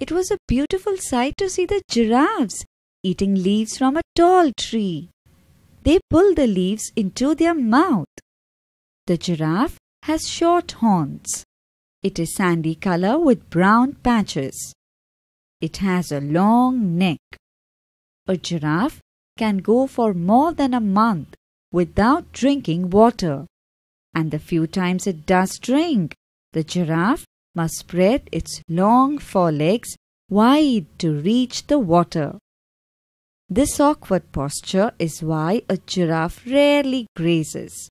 It was a beautiful sight to see the giraffes eating leaves from a tall tree. They pull the leaves into their mouth. The giraffe has short horns. It is sandy color with brown patches. It has a long neck. A giraffe can go for more than a month without drinking water. And the few times it does drink, the giraffe must spread its long forelegs wide to reach the water. This awkward posture is why a giraffe rarely grazes.